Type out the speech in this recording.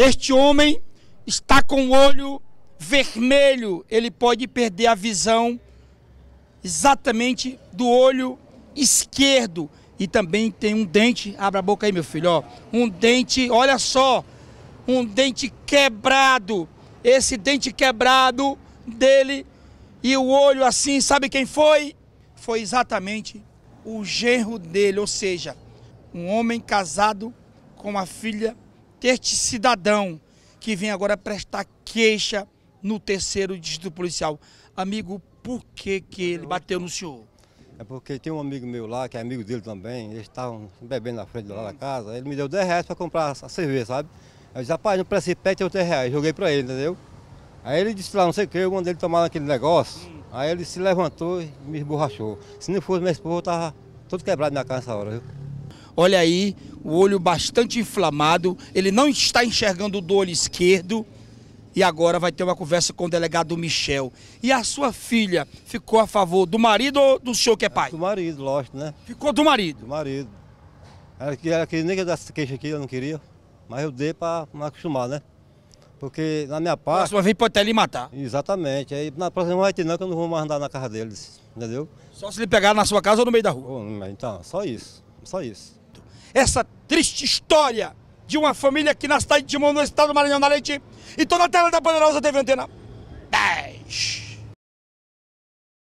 Este homem está com o olho vermelho, ele pode perder a visão exatamente do olho esquerdo. E também tem um dente, abra a boca aí, meu filho, ó. Um dente, olha só, um dente quebrado. Esse dente quebrado dele e o olho assim, sabe quem foi? Foi exatamente o genro dele, ou seja, um homem casado com a filha este cidadão que vem agora prestar queixa no terceiro distrito policial. Amigo, por que, que ele bateu no senhor? É porque tem um amigo meu lá, que é amigo dele também, eles estavam bebendo na frente lá da casa, ele me deu 10 reais para comprar a cerveja, sabe? Eu disse, rapaz, no precipete eu 10 reais, joguei para ele, entendeu? Aí ele disse lá, não sei o que, eu mandei ele tomar aquele negócio, aí ele se levantou e me esborrachou. Se não fosse minha esposa, eu tava todo quebrado na casa nessa hora, viu? Olha aí, o olho bastante inflamado, ele não está enxergando do olho esquerdo. E agora vai ter uma conversa com o delegado Michel. E a sua filha ficou a favor do marido ou do senhor que é pai? Do marido, lógico, né? Ficou do marido? Do marido. Ela, ela queria nem que eu desse queixa aqui, eu não queria. Mas eu dei para me acostumar, né? Porque na minha parte. Próxima vez pode até lhe matar. Exatamente. Aí na próxima não vai ter, não, que eu não vou mais andar na casa deles. Entendeu? Só se ele pegar na sua casa ou no meio da rua? Então, só isso. Só isso. Essa triste história de uma família que nasce de Mão, no estado do Maranhão, na Leite. e toda a tela da Poderosa TV Antena.